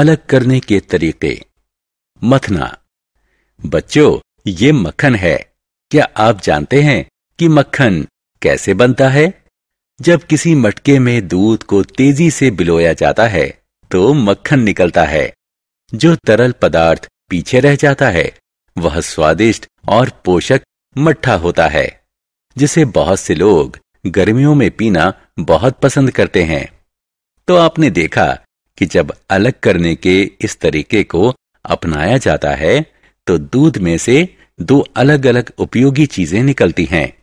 अलग करने के तरीके मथना बच्चों ये मक्खन है क्या आप जानते हैं कि मक्खन कैसे बनता है जब किसी मटके में दूध को तेजी से बिलोया जाता है तो मक्खन निकलता है जो तरल पदार्थ पीछे रह जाता है वह स्वादिष्ट और पोषक मट्ठा होता है जिसे बहुत से लोग गर्मियों में पीना बहुत पसंद करते हैं तो आपने देखा कि जब अलग करने के इस तरीके को अपनाया जाता है तो दूध में से दो अलग अलग उपयोगी चीजें निकलती हैं